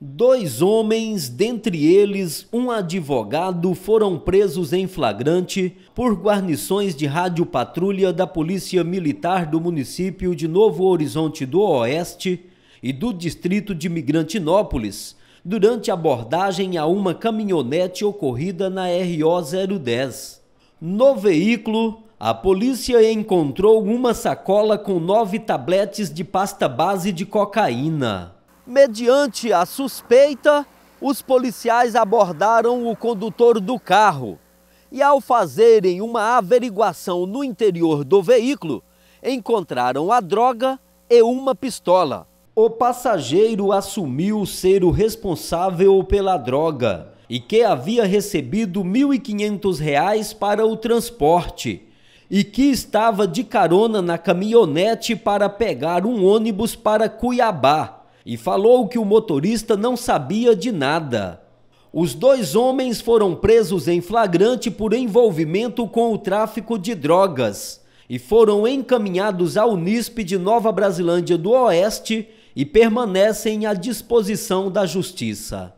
Dois homens, dentre eles um advogado, foram presos em flagrante por guarnições de rádio patrulha da Polícia Militar do município de Novo Horizonte do Oeste e do distrito de Migrantinópolis, durante abordagem a uma caminhonete ocorrida na RO 010. No veículo, a polícia encontrou uma sacola com nove tabletes de pasta base de cocaína. Mediante a suspeita, os policiais abordaram o condutor do carro e, ao fazerem uma averiguação no interior do veículo, encontraram a droga e uma pistola. O passageiro assumiu ser o responsável pela droga e que havia recebido R$ 1.500 para o transporte e que estava de carona na caminhonete para pegar um ônibus para Cuiabá e falou que o motorista não sabia de nada. Os dois homens foram presos em flagrante por envolvimento com o tráfico de drogas e foram encaminhados ao NISP de Nova Brasilândia do Oeste e permanecem à disposição da Justiça.